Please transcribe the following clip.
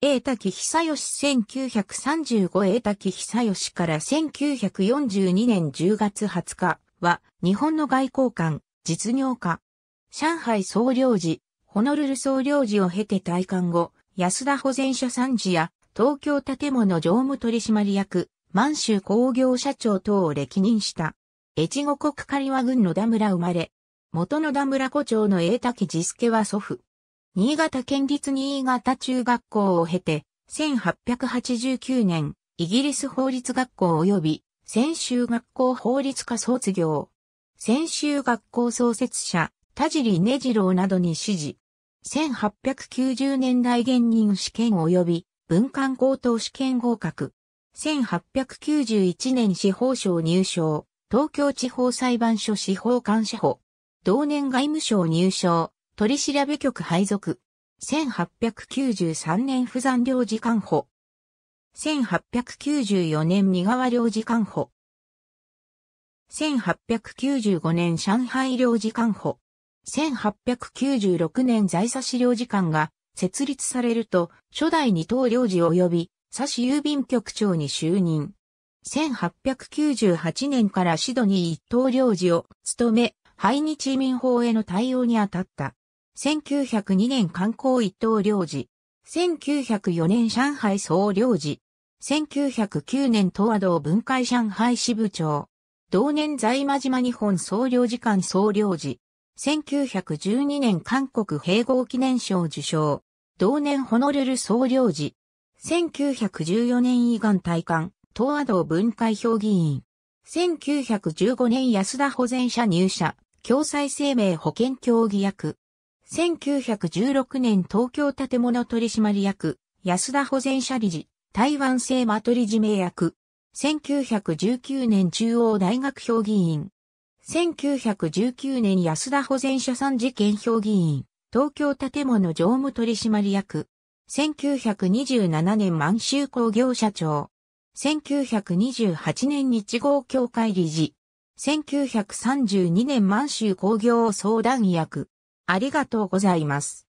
栄滝久義1935栄滝久義から1942年10月20日は日本の外交官、実業家。上海総領事、ホノルル総領事を経て退官後、安田保全所参事や東京建物常務取締役、満州工業社長等を歴任した。越後国狩和郡野田村生まれ。元野田村古町の栄滝実助は祖父。新潟県立新潟中学校を経て、1889年、イギリス法律学校及び、専修学校法律科卒業。専修学校創設者、田尻根次郎などに指示。1890年代現任試験及び文官高等試験合格。1891年司法省入省、東京地方裁判所司法官視法。同年外務省入省、取調局配属。1893年不残領事官補。1894年三河領事官補。1895年上海領事官補。1896年在差資領事館が設立されると、初代二等領事及び差し郵便局長に就任。1898年からシドニー一等領事を務め、廃日移民法への対応に当たった。1902年観光一等領事。1904年上海総領事。1909年東和道分解上海支部長。同年在間島日本総領事館総領事。1912年韓国併合記念賞受賞。同年ホノルル総領事。1914年遺願大官、東和道分化評議員。1915年安田保全者入社、共済生命保険協議役。1916年東京建物取締役、安田保全社理事、台湾製マトリジ名役。1919年中央大学評議員。1919年安田保全社産事件評議員。東京建物常務取締役。1927年満州工業社長。1928年日豪協会理事。1932年満州工業相談役。ありがとうございます。